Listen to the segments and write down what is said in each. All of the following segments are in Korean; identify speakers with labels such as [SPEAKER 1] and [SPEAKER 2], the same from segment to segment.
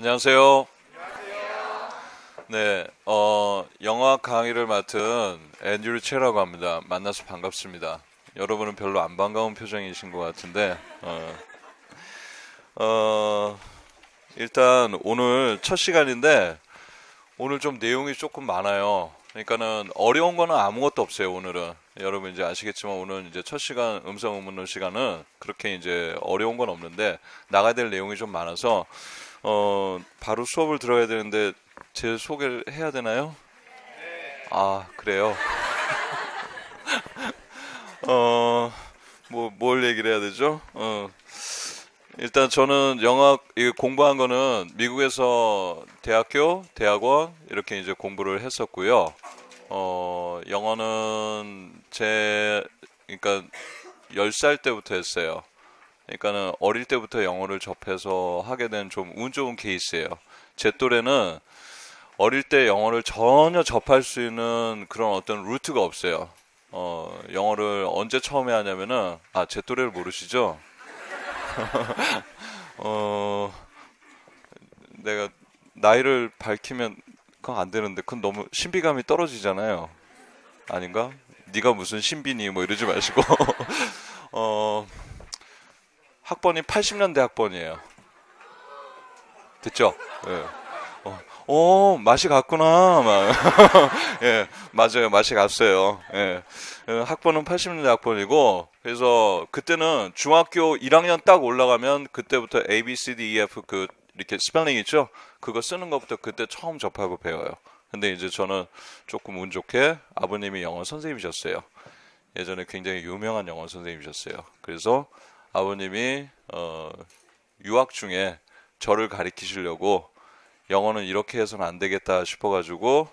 [SPEAKER 1] 안녕하세요. 네, 어, 영화 강의를 맡은 앤드류 체라고 합니다. 만나서 반갑습니다. 여러분은 별로 안 반가운 표정이신 것 같은데, 어, 어, 일단 오늘 첫 시간인데 오늘 좀 내용이 조금 많아요. 그러니까는 어려운 거는 아무것도 없어요. 오늘은 여러분 이제 아시겠지만 오늘 이제 첫 시간 음성 음문론 시간은 그렇게 이제 어려운 건 없는데 나가야 될 내용이 좀 많아서 어, 바로 수업을 들어야 되는데 제 소개를 해야 되나요? 아 그래요. 어, 뭐 뭘 얘기를 해야 되죠? 어, 일단 저는 영어 공부한 거는 미국에서 대학교, 대학원 이렇게 이제 공부를 했었고요. 어, 영어는 제 그러니까 1살 때부터 했어요. 그러니까는 어릴 때부터 영어를 접해서 하게 된 좀 운 좋은 케이스예요. 제 또래는 어릴 때 영어를 전혀 접할 수 있는 그런 어떤 루트가 없어요. 어, 영어를 언제 처음에 하냐면은 아, 제 또래를 모르시죠? 어, 내가 나이를 밝히면 그건 안 되는데 그건 너무 신비감이 떨어지잖아요. 아닌가? 네가 무슨 신비니 뭐 이러지 마시고 어 학번이 80년대 학번이에요. 됐죠? 예. 어, 어, 맛이 갔구나. 막. 예, 맞아요. 맛이 갔어요. 예. 예 학번은 80년대 학번이고, 그래서 그때는 중학교 1학년 딱 올라가면 그때부터 A, B, C, D, E, F 그 이렇게 스펠링 있죠? 그거 쓰는 것부터 그때 처음 접하고 배워요. 근데 이제 저는 조금 운 좋게 아버님이 영어 선생님이셨어요. 예전에 굉장히 유명한 영어 선생님이셨어요. 그래서 아버님이 어, 유학 중에 저를 가리키시려고 영어는 이렇게 해서는 안 되겠다 싶어가지고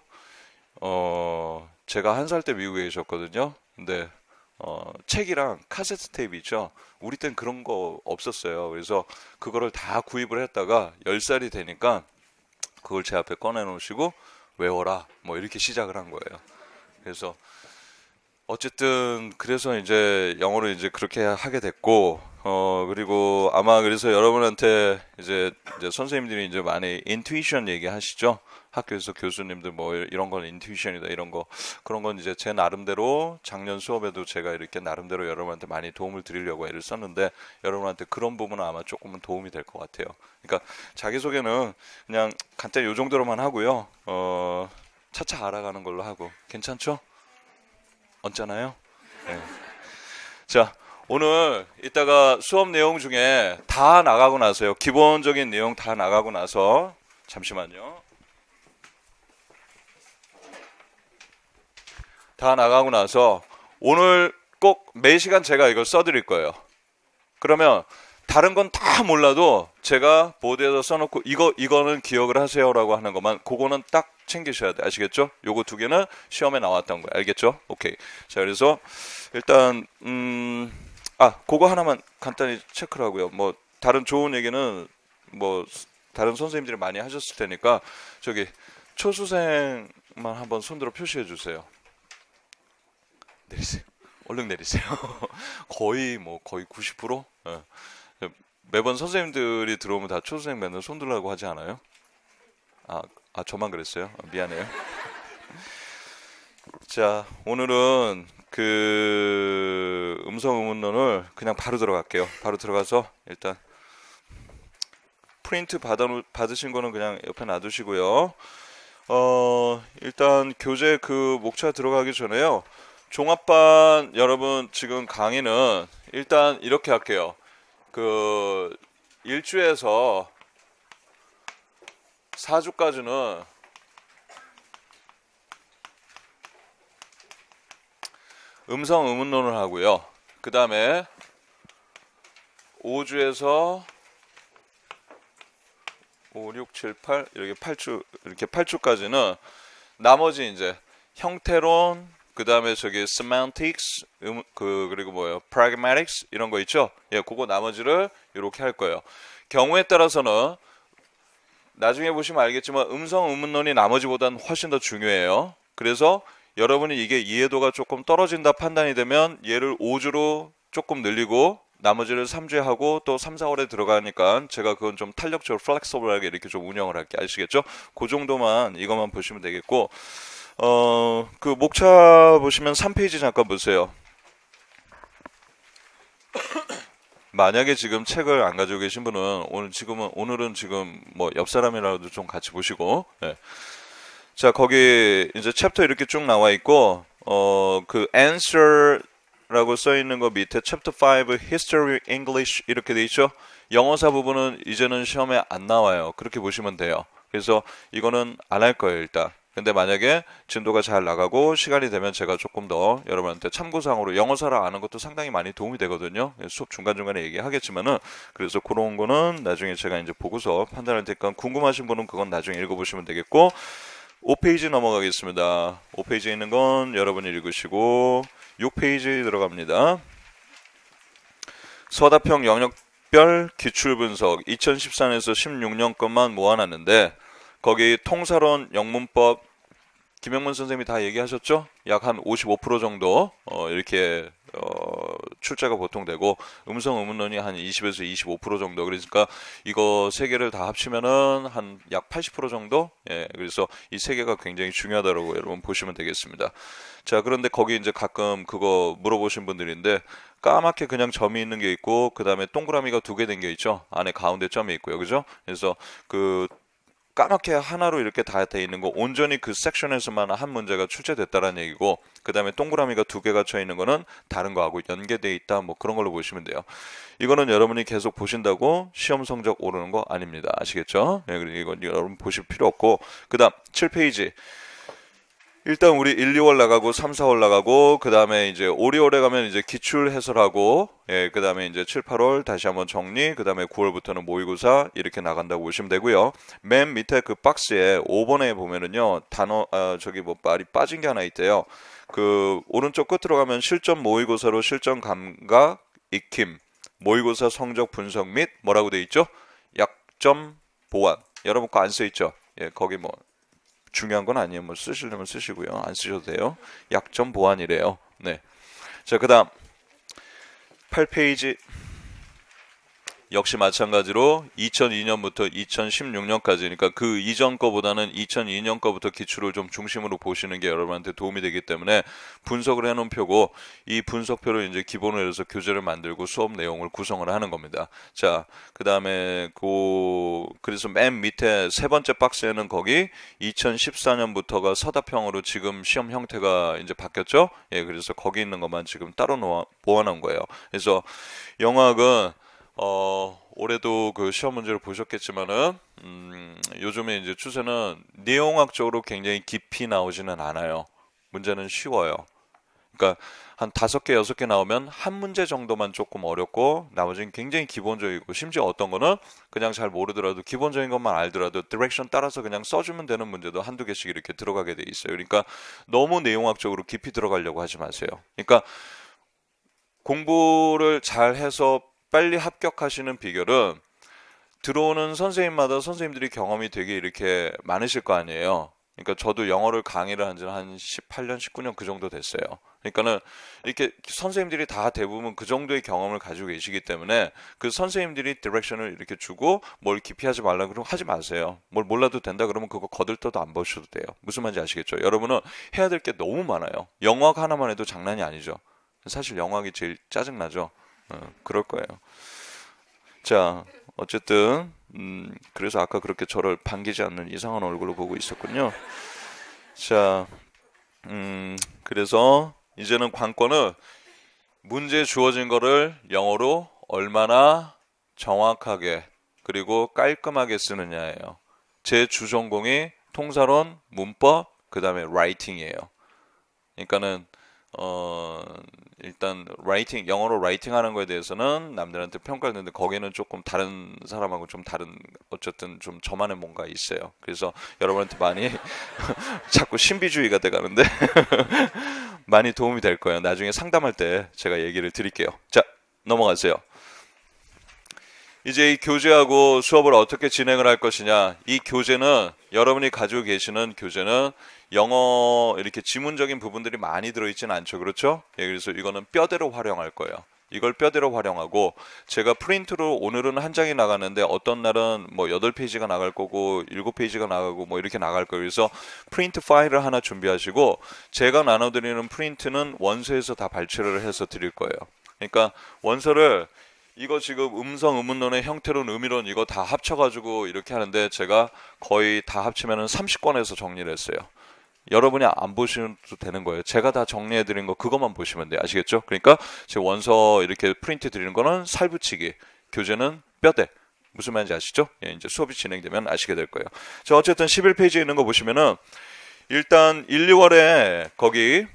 [SPEAKER 1] 어, 제가 한 살 때 미국에 계셨거든요. 근데 어, 책이랑 카세트 테이프 있죠. 우리 땐 그런 거 없었어요. 그래서 그거를 다 구입을 했다가 10살이 되니까 그걸 제 앞에 꺼내놓으시고 외워라. 뭐 이렇게 시작을 한 거예요. 그래서 어쨌든 그래서 이제 영어로 이제 그렇게 하게 됐고 어 그리고 아마 그래서 여러분한테 이제, 이제 선생님들이 이제 많이 인투이션 얘기하시죠 학교에서 교수님들 뭐 이런 건 인투이션이다 이런 거 그런 건 이제 제 나름대로 작년 수업에도 제가 이렇게 나름대로 여러분한테 많이 도움을 드리려고 애를 썼는데 여러분한테 그런 부분은 아마 조금은 도움이 될 것 같아요 그러니까 자기소개는 그냥 간단히 요 정도로만 하고요 어 차차 알아가는 걸로 하고 괜찮죠? 얹잖아요. 네. 자, 오늘 이따가 수업 내용 중에 다 나가고 나서요. 기본적인 내용 다 나가고 나서 잠시만요. 다 나가고 나서 오늘 꼭 매 시간 제가 이걸 써드릴 거예요. 그러면 다른 건 다 몰라도 제가 보드에서 써놓고 이거 이거는 기억을 하세요라고 하는 것만 그거는 딱 챙기셔야 돼. 아시겠죠? 요거 두 개는 시험에 나왔던 거예요. 알겠죠? 오케이. 자, 그래서 일단 음 아, 그거 하나만 간단히 체크를 하고요. 뭐 다른 좋은 얘기는 뭐 다른 선생님들이 많이 하셨을 테니까 저기 초수생만 한번 손들어 표시해 주세요. 내리세요. 얼른 내리세요. 거의 뭐 거의 90%? 예. 매번 선생님들이 들어오면 다 초수생 맨날 손들라고 하지 않아요? 아, 아 저만 그랬어요? 아, 미안해요. 자 오늘은 그 음성 음원론을 그냥 바로 들어갈게요. 바로 들어가서 일단 프린트 받아 받으신 거는 그냥 옆에 놔두시고요. 어 일단 교재 그 목차 들어가기 전에요. 종합반 여러분 지금 강의는 일단 이렇게 할게요. 그 일주에서 4주까지는 음성 음운론을 하고요. 그 다음에 5주에서 5, 6, 7, 8 이렇게 8주 이렇게 8주까지는 나머지 이제 형태론 그다음에 저기 semantics 음, 그 그리고 뭐예요? pragmatics 이런 거 있죠? 예, 그거 나머지를 이렇게 할 거예요. 경우에 따라서는 나중에 보시면 알겠지만 음성 음문론이 나머지보다는 훨씬 더 중요해요. 그래서 여러분이 이게 이해도가 조금 떨어진다 판단이 되면 얘를 5주로 조금 늘리고 나머지를 3주에 하고 또 3, 4월에 들어가니까 제가 그건 좀 탄력적으로 플렉서블하게 이렇게 좀 운영을 할게 아시겠죠? 그 정도만 이것만 보시면 되겠고 어그 목차 보시면 3페이지 잠깐 보세요. 만약에 지금 책을 안 가지고 계신 분은 오늘 지금은 오늘은 지금 뭐 옆 사람이라도 좀 같이 보시고 예. 자 거기 이제 챕터 이렇게 쭉 나와 있고 어 그 answer라고 써 있는 거 밑에 챕터 5 history English 이렇게 돼 있죠. 영어사 부분은 이제는 시험에 안 나와요. 그렇게 보시면 돼요. 그래서 이거는 안 할 거예요 일단. 근데 만약에 진도가 잘 나가고 시간이 되면 제가 조금 더 여러분한테 참고사항으로 영어사랑 아는 것도 상당히 많이 도움이 되거든요. 예, 수업 중간중간에 얘기하겠지만은 그래서 그런 거는 나중에 제가 이제 보고서 판단할 테니까 궁금하신 분은 그건 나중에 읽어보시면 되겠고 5페이지 넘어가겠습니다. 5페이지에 있는 건 여러분이 읽으시고 6페이지 들어갑니다. 서답형 영역별 기출분석 2014에서 1 6년것만 모아놨는데 거기 통사론 영문법 김영문 선생님이 다 얘기하셨죠? 약 한 55% 정도 어, 이렇게 어, 출제가 보통 되고 음성 음문론이 한 20에서 25% 정도 그러니까 이거 세 개를 다 합치면은 한 약 80% 정도 예 그래서 이 세 개가 굉장히 중요하다라고 여러분 보시면 되겠습니다 자 그런데 거기 이제 가끔 그거 물어보신 분들인데 까맣게 그냥 점이 있는 게 있고 그 다음에 동그라미가 두 개 된 게 있죠 안에 가운데 점이 있고요 그죠 그래서 그 까맣게 하나로 이렇게 다돼 있는 거 온전히 그 섹션에서만 한 문제가 출제됐다라는 얘기고 그다음에 동그라미가 두 개가 쳐 있는 거는 다른 거하고 연계돼 있다 뭐 그런 걸로 보시면 돼요. 이거는 여러분이 계속 보신다고 시험 성적 오르는 거 아닙니다. 아시겠죠? 네, 그리고 이건 여러분 보실 필요 없고 그다음 7페이지 일단 우리 1, 2월 나가고 3, 4월 나가고 그다음에 이제 5, 6월에 가면 이제 기출 해설하고 예, 그다음에 이제 7, 8월 다시 한번 정리, 그다음에 9월부터는 모의고사 이렇게 나간다고 보시면 되고요. 맨 밑에 그 박스에 5번에 보면은요. 단어 아, 저기 뭐 말이 빠진 게 하나 있대요. 그 오른쪽 끝으로 가면 실전 모의고사로 실전 감각 익힘, 모의고사 성적 분석 및 뭐라고 돼 있죠? 약점 보완. 여러분 거안써 있죠? 예, 거기 뭐 중요한 건 아니에요. 뭐 쓰시려면 쓰시고요. 안 쓰셔도 돼요. 약점 보완이래요. 네. 자, 그다음 8페이지 역시 마찬가지로 2002년부터 2016년까지니까 그 이전 거보다는 2002년 거부터 기출을 좀 중심으로 보시는 게 여러분한테 도움이 되기 때문에 분석을 해놓은 표고 이 분석표를 이제 기본으로 해서 교재를 만들고 수업 내용을 구성을 하는 겁니다. 자, 그 다음에 그 그래서 맨 밑에 세 번째 박스에는 거기 2014년부터가 서답형으로 지금 시험 형태가 이제 바뀌었죠. 예, 그래서 거기 있는 것만 지금 따로 놓아, 보완한 거예요. 그래서 영어학은 어, 올해도 그 시험 문제를 보셨겠지만은 음, 요즘에 이제 추세는 내용학적으로 굉장히 깊이 나오지는 않아요. 문제는 쉬워요. 그러니까 한 다섯 개 여섯 개 나오면 한 문제 정도만 조금 어렵고 나머지는 굉장히 기본적이고 심지어 어떤 거는 그냥 잘 모르더라도 기본적인 것만 알더라도 디렉션 따라서 그냥 써주면 되는 문제도 한두 개씩 이렇게 들어가게 돼 있어요. 그러니까 너무 내용학적으로 깊이 들어가려고 하지 마세요. 그러니까 공부를 잘 해서 빨리 합격하시는 비결은 들어오는 선생님마다 선생님들이 경험이 되게 이렇게 많으실 거 아니에요. 그러니까 저도 영어를 강의를 한 지는 한 18년, 19년 그 정도 됐어요. 그러니까는 이렇게 선생님들이 다 대부분 그 정도의 경험을 가지고 계시기 때문에 그 선생님들이 디렉션을 이렇게 주고 뭘 기피하지 말라 그러면 하지 마세요. 뭘 몰라도 된다 그러면 그거 거들떠도 안 보셔도 돼요. 무슨 말인지 아시겠죠? 여러분은 해야 될 게 너무 많아요. 영어 하나만 해도 장난이 아니죠. 사실 영어학이 제일 짜증나죠. 어, 그럴 거예요. 자, 어쨌든 음, 그래서 아까 그렇게 저를 반기지 않는 이상한 얼굴로 보고 있었군요. 자, 음, 그래서 이제는 관건은 문제 주어진 거를 영어로 얼마나 정확하게 그리고 깔끔하게 쓰느냐예요. 제 주전공이 통사론, 문법, 그 다음에 라이팅이에요. 그러니까는 어 일단 라이팅 영어로 라이팅하는 거에 대해서는 남들한테 평가를 듣는데 거기는 조금 다른 사람하고 좀 다른 어쨌든 좀 저만의 뭔가 있어요. 그래서 여러분한테 많이 자꾸 신비주의가 돼가는데 많이 도움이 될 거예요. 나중에 상담할 때 제가 얘기를 드릴게요. 자 넘어가세요. 이제 이 교재하고 수업을 어떻게 진행을 할 것이냐. 이 교재는 여러분이 가지고 계시는 교재는 영어 이렇게 지문적인 부분들이 많이 들어있진 않죠. 그렇죠? 예, 그래서 이거는 뼈대로 활용할 거예요. 이걸 뼈대로 활용하고 제가 프린트로 오늘은 한 장이 나갔는데 어떤 날은 뭐 8페이지가 나갈 거고 7페이지가 나가고 뭐 이렇게 나갈 거예요. 그래서 프린트 파일을 하나 준비하시고 제가 나눠드리는 프린트는 원서에서 다 발췌를 해서 드릴 거예요. 그러니까 원서를 이거 지금 음성 음문론의 형태론 의미론 이거 다 합쳐가지고 이렇게 하는데 제가 거의 다 합치면은 30권에서 정리를 했어요. 여러분이 안보셔도 되는 거예요. 제가 다 정리해 드린 거 그것만 보시면 돼요. 아시겠죠? 그러니까 제 원서 이렇게 프린트 드리는 거는 살붙이기, 교재는 뼈대. 무슨 말인지 아시죠? 예, 이제 수업이 진행되면 아시게 될 거예요. 자, 어쨌든 11페이지에 있는 거 보시면은 일단 1, 2월에 거기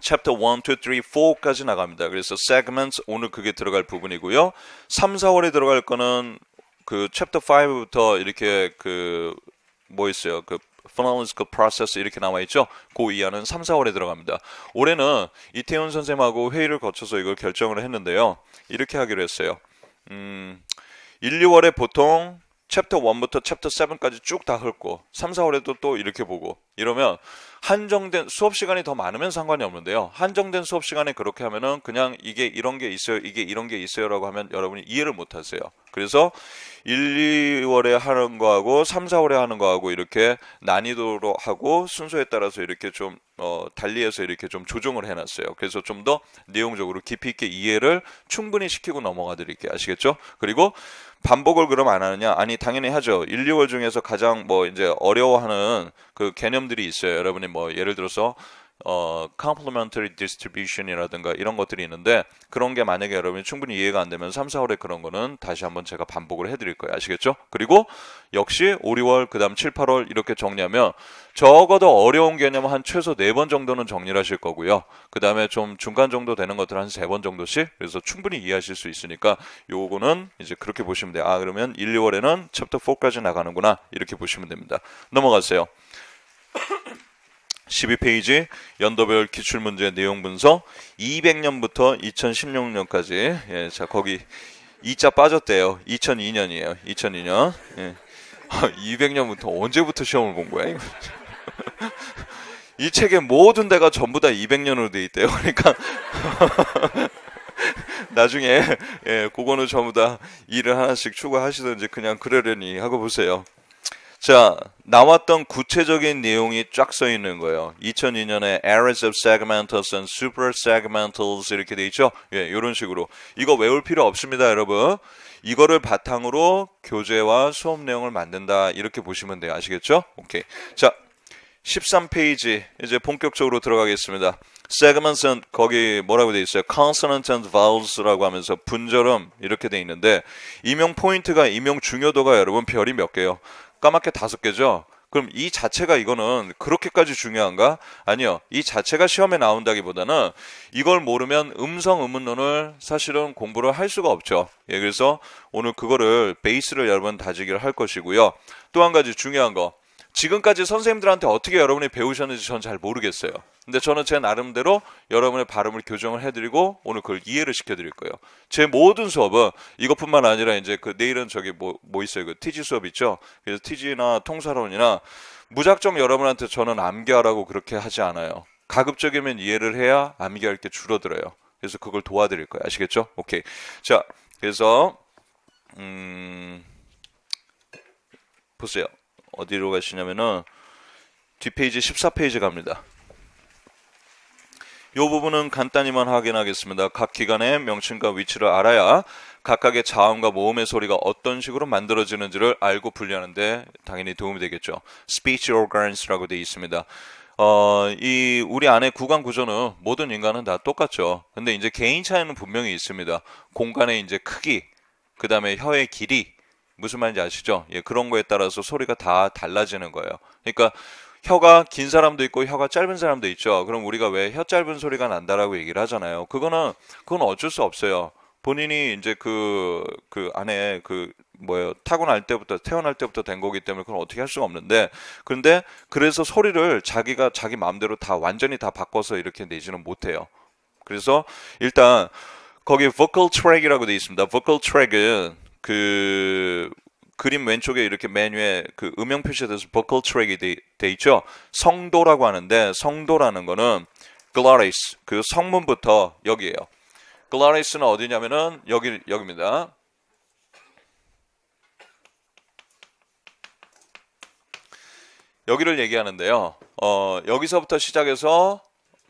[SPEAKER 1] 챕터 1, 2, 3, 4까지 나갑니다. 그래서 segments 오늘 그게 들어갈 부분이고요. 3, 4월에 들어갈 거는 그 챕터 5부터 이렇게 그 뭐 있어요? 그 phonological 그 process 이렇게 나와 있죠. 그 이하는 3, 4월에 들어갑니다. 올해는 이태훈 선생님하고 회의를 거쳐서 이걸 결정을 했는데요. 이렇게 하기로 했어요. 음, 1, 2월에 보통 챕터 1부터 챕터 7까지 쭉다 훑고 3, 4월에도 또 이렇게 보고 이러면 한정된 수업 시간이 더 많으면 상관이 없는데요. 한정된 수업 시간에 그렇게 하면은 그냥 이게 이런 게 있어요. 이게 이런 게 있어요라고 하면 여러분이 이해를 못 하세요. 그래서 1, 2월에 하는 거하고 3, 4월에 하는 거하고 이렇게 난이도로 하고 순서에 따라서 이렇게 좀 어, 달리해서 이렇게 좀 조정을 해놨어요. 그래서 좀 더 내용적으로 깊이 있게 이해를 충분히 시키고 넘어가 드릴게요. 아시겠죠? 그리고 반복을 그럼 안 하느냐? 아니 당연히 하죠. 1, 2월 중에서 가장 뭐 이제 어려워하는 그 개념들이 있어요. 여러분이 뭐 예를 들어서 어, complementary distribution이라든가 이런 것들이 있는데 그런 게 만약에 여러분이 충분히 이해가 안 되면 3, 4월에 그런 거는 다시 한번 제가 반복을 해드릴 거예요. 아시겠죠? 그리고 역시 5, 6월, 그 다음 7, 8월 이렇게 정리하면 적어도 어려운 개념 은한 최소 4번 정도는 정리를 하실 거고요. 그 다음에 좀 중간 정도 되는 것들 한 3번 정도씩 그래서 충분히 이해하실 수 있으니까 요거는 이제 그렇게 보시면 돼요. 아, 그러면 1, 2월에는 챕터 4까지 나가는구나. 이렇게 보시면 됩니다. 넘어가세요. 12페이지 연도별 기출문제 내용 분석 200년부터 2016년까지 예, 자 거기 2자 빠졌대요 2002년이에요 2002년 예. 200년부터 아, 언제부터 시험을 본 거야 이 책의 모든 데가 전부 다 200년으로 돼 있대요 그러니까 나중에 예, 그거는 전부 다 일을 하나씩 추가하시든지 그냥 그러려니 하고 보세요 자, 나왔던 구체적인 내용이 쫙 써 있는 거예요. 2002년에 areas of segmentals and super segmentals 이렇게 돼 있죠. 예, 이런 식으로. 이거 외울 필요 없습니다, 여러분. 이거를 바탕으로 교재와 수업 내용을 만든다. 이렇게 보시면 돼요. 아시겠죠? 오케이. 자, 13페이지 이제 본격적으로 들어가겠습니다. segments 거기 뭐라고 돼 있어요? consonant and vowels라고 하면서 분절음 이렇게 돼 있는데 이명 포인트가 이명 중요도가 여러분 별이 몇 개요? 까맣게 다섯 개죠. 그럼 이 자체가 이거는 그렇게까지 중요한가? 아니요. 이 자체가 시험에 나온다기보다는 이걸 모르면 음성 음문론을 사실은 공부를 할 수가 없죠. 예, 그래서 오늘 그거를 베이스를 여러분 다지기를 할 것이고요. 또 한 가지 중요한 거. 지금까지 선생님들한테 어떻게 여러분이 배우셨는지 전 잘 모르겠어요. 근데 저는 제 나름대로 여러분의 발음을 교정을 해드리고 오늘 그걸 이해를 시켜드릴 거예요. 제 모든 수업은 이것뿐만 아니라 이제 그 내일은 저기 뭐, 뭐 있어요? 그 TG 수업 있죠? 그래서 TG나 통사론이나 무작정 여러분한테 저는 암기하라고 그렇게 하지 않아요. 가급적이면 이해를 해야 암기할 게 줄어들어요. 그래서 그걸 도와드릴 거예요. 아시겠죠? 오케이. 자, 그래서 음 보세요. 어디로 가시냐면은 뒷페이지 14페이지 갑니다. 이 부분은 간단히만 확인하겠습니다. 각 기관의 명칭과 위치를 알아야 각각의 자음과 모음의 소리가 어떤 식으로 만들어지는지를 알고 분리하는데 당연히 도움이 되겠죠. Speech organs라고 되어 있습니다. 어, 이 우리 안에구간 구조는 모든 인간은 다 똑같죠. 근데 이제 개인 차이는 분명히 있습니다. 공간의 이제 크기, 그 다음에 혀의 길이, 무슨 말인지 아시죠? 예, 그런 거에 따라서 소리가 다 달라지는 거예요. 그러니까 혀가 긴 사람도 있고 혀가 짧은 사람도 있죠. 그럼 우리가 왜 혀 짧은 소리가 난다라고 얘기를 하잖아요. 그거는 그건 어쩔 수 없어요. 본인이 이제 그그 그 안에 그 뭐예요 타고날 때부터 태어날 때부터 된 거기 때문에 그건 어떻게 할 수가 없는데 그런데 그래서 소리를 자기가 자기 마음대로 다 완전히 다 바꿔서 이렇게 내지는 못해요. 그래서 일단 거기 vocal track이라고 되어 있습니다. vocal track은 그 그림 왼쪽에 이렇게 메뉴에 그 음영 표시돼서 버 o 트랙이 돼, 돼 있죠. 성도라고 하는데 성도라는 거는 gloris 그 성문부터 여기에요. gloris는 어디냐면은 여기 여기입니다. 여기를 얘기하는데요. 어, 여기서부터 시작해서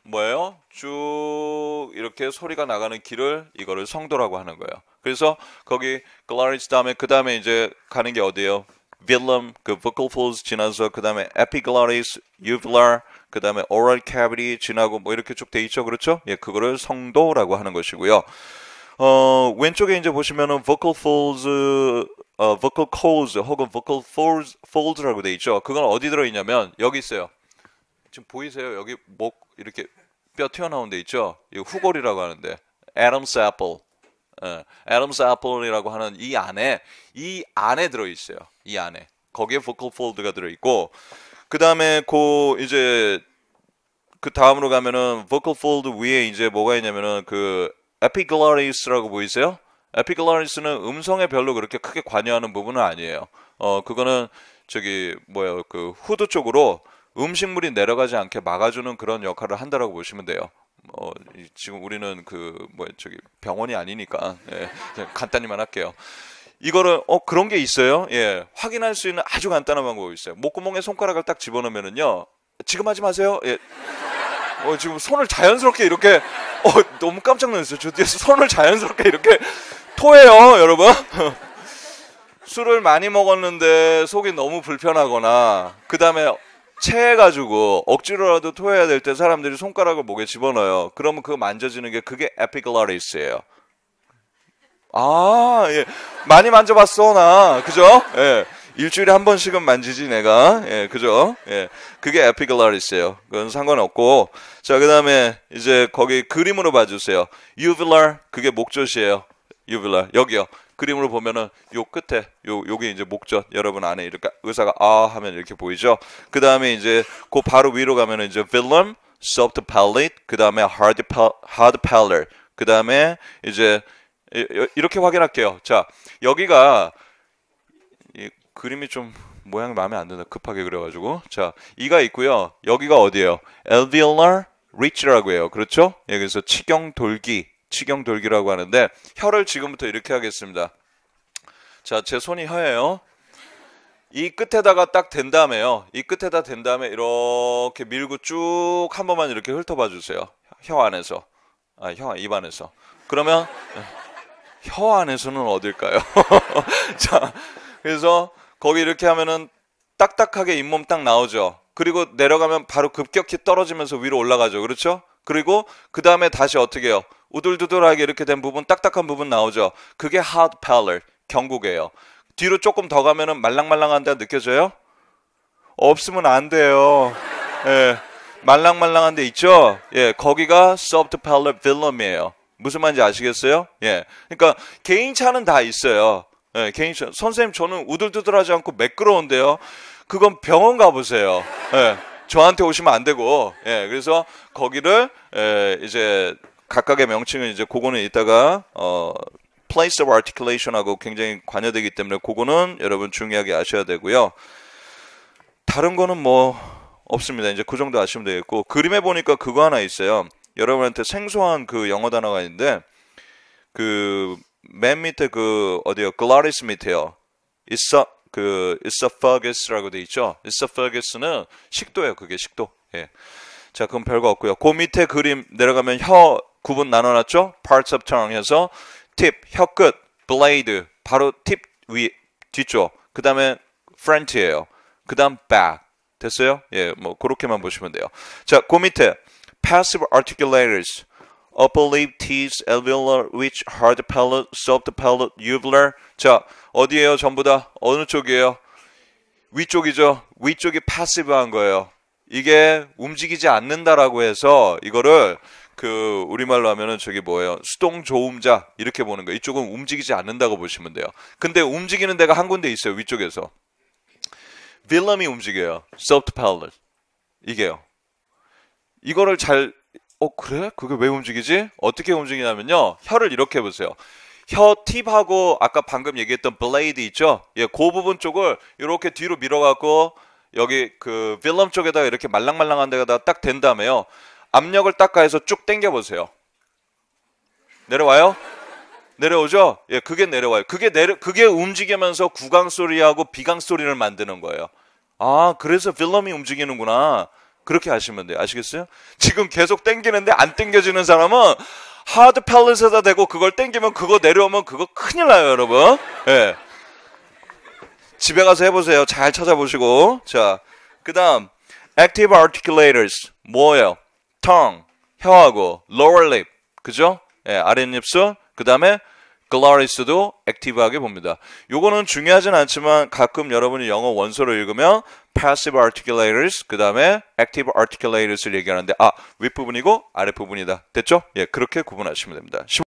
[SPEAKER 1] 뭐예요? 쭉 이렇게 소리가 나가는 길을 이거를 성도라고 하는 거예요. 그래서 거기 c 라리 r 다음에 그 다음에 이제 가는 게 어디예요? v 럼그 vocal folds 지나서 그 다음에 epiglottis, uvular, 그 다음에 oral cavity 지나고 뭐 이렇게 쭉 돼 있죠, 그렇죠? 예, 그거를 성도라고 하는 것이고요. 어, 왼쪽에 이제 보시면은 vocal folds, 어, vocal cords 혹은 vocal folds, folds라고 돼 있죠. 그건 어디 들어 있냐면 여기 있어요. 지금 보이세요? 여기 목 이렇게 뼈 튀어나온 데 있죠? 이거 후골이라고 하는데, Adam's apple. 에덤스 예, 애플이라고 하는 이 안에 이 안에 들어 있어요. 이 안에 거기에 보컬 폴드가 들어 있고 그 다음에 그 이제 그 다음으로 가면은 보컬 폴드 위에 이제 뭐가 있냐면은 그 에피글라리스라고 보이세요? 에피글라리스는 음성에 별로 그렇게 크게 관여하는 부분은 아니에요. 어 그거는 저기 뭐야 그 후드 쪽으로 음식물이 내려가지 않게 막아주는 그런 역할을 한다라고 보시면 돼요. 어, 지금 우리는 그 뭐 저기 병원이 아니니까 예, 간단히만 할게요. 이거를 어 그런 게 있어요. 예, 확인할 수 있는 아주 간단한 방법이 있어요. 목구멍에 손가락을 딱 집어넣으면은요. 지금 하지 마세요. 예. 어, 지금 손을 자연스럽게 이렇게 어 너무 깜짝 놀랐어요. 저 뒤에서 손을 자연스럽게 이렇게 토해요, 여러분. 술을 많이 먹었는데 속이 너무 불편하거나 그 다음에 체해가지고 억지로라도 토해야 될 때 사람들이 손가락을 목에 집어넣어요. 그러면 그 만져지는 게 그게 에픽글라리스예요 아, 예. 많이 만져봤어, 나. 그죠? 예. 일주일에 한 번씩은 만지지, 내가. 예, 그죠? 예. 그게 에픽글라리스예요 그건 상관없고. 자, 그 다음에 이제 거기 그림으로 봐주세요. 유빌라, 그게 목젖이에요. 유빌라, 여기요. 그림으로 보면은 요 끝에 요 요게 이제 목젖 여러분 안에 이렇게 의사가 아 하면 이렇게 보이죠. 그 다음에 이제 그 바로 위로 가면은 이제 villum, soft palate, 그 다음에 hard p hard palate, 그 다음에 이제 이렇게 확인할게요. 자 여기가 이 그림이 좀 모양이 마음에 안 든다. 급하게 그려가지고 자 이가 있고요. 여기가 어디예요? alveolar ridge라고 해요. 그렇죠? 여기서 예, 치경 돌기 치경돌기라고 하는데 혀를 지금부터 이렇게 하겠습니다. 자, 제 손이 혀예요. 이 끝에다가 딱 댄 다음에요. 이 끝에다 댄 다음에 이렇게 밀고 쭉 한 번만 이렇게 훑어봐 주세요. 혀 안에서. 아, 혀, 입 안에서. 그러면 혀 안에서는 어딜까요? 자, 그래서 거기 이렇게 하면은 딱딱하게 잇몸 딱 나오죠. 그리고 내려가면 바로 급격히 떨어지면서 위로 올라가죠. 그렇죠? 그리고 그 다음에 다시 어떻게 해요? 우둘두둘하게 이렇게 된 부분, 딱딱한 부분 나오죠. 그게 hard palate, 경국이에요 뒤로 조금 더 가면은 말랑말랑한 데 느껴져요? 없으면 안 돼요. 예. 말랑말랑한 데 있죠? 예. 거기가 soft palate vellum이에요. 무슨 말인지 아시겠어요? 예. 그러니까 개인차는 다 있어요. 예, 개인차. 선생님 저는 우둘두둘하지 않고 매끄러운데요. 그건 병원 가보세요. 예. 저한테 오시면 안 되고. 예. 그래서 거기를 예, 이제 각각의 명칭은 이제 그거는 이따가 어 place of articulation하고 굉장히 관여되기 때문에 그거는 여러분 중요하게 아셔야 되고요. 다른 거는 뭐 없습니다. 이제 그 정도 아시면 되겠고 그림에 보니까 그거 하나 있어요. 여러분한테 생소한 그 영어 단어가 있는데 그 맨 밑에 그 어디요? 글라리스 밑에요. 있어 그 esophagus,라고 돼 있죠. esophagus,는 식도예요. 그게 식도. 예. 자, 그럼 별거 없고요. 그 밑에 그림 내려가면 혀 구분 나눠놨죠? parts of tongue 해서 팁, 혀끝, blade, 바로 팁 위, 뒤쪽. 그 다음에 front이에요. 그 다음 back. 됐어요? 예, 뭐, 그렇게만 보시면 돼요. 자, 그 밑에 passive articulators. upper lip, teeth, alveolar, which, hard palate, soft palate, uvular. 자, 어디에요? 전부 다 어느 쪽이에요? 위쪽이죠. 위쪽이 패시브한 거예요. 이게 움직이지 않는다라고 해서 이거를 그 우리말로 하면은 저기 뭐예요? 수동 조음자 이렇게 보는 거. 이쪽은 움직이지 않는다고 보시면 돼요. 근데 움직이는 데가 한 군데 있어요. 위쪽에서. 빌럼이 움직여요. s e 트 f p r 이게요. 이거를 잘 어, 그래? 그게 왜 움직이지? 어떻게 움직이냐면요. 혀를 이렇게 보세요. 혀 팁하고 아까 방금 얘기했던 블레이드 있죠? 예, 그 부분 쪽을 이렇게 뒤로 밀어갖고 여기 그 빌럼 쪽에다가 이렇게 말랑말랑한 데가딱 된 다음에요. 압력을 닦아해서 쭉 당겨 보세요. 내려와요? 내려오죠? 예, 그게 내려와요. 그게 내려 그게 움직이면서 구강 소리하고 비강 소리를 만드는 거예요. 아, 그래서 필름이 움직이는구나. 그렇게 하시면 돼요. 아시겠어요? 지금 계속 땡기는데 안 땡겨지는 사람은 하드 팰렛에다 대고 그걸 땡기면 그거 내려오면 그거 큰일 나요, 여러분. 예. 집에 가서 해보세요. 잘 찾아보시고. 자, 그 다음, active articulators. 뭐예요? tongue, 혀하고 lower lip, 그죠? 예, 아랫입술, 그 다음에 glorious도 액티브하게 봅니다. 요거는 중요하진 않지만 가끔 여러분이 영어 원서를 읽으면 passive articulators, 그 다음에 active articulators를 얘기하는데 아, 윗부분이고 아랫부분이다. 됐죠? 예, 그렇게 구분하시면 됩니다.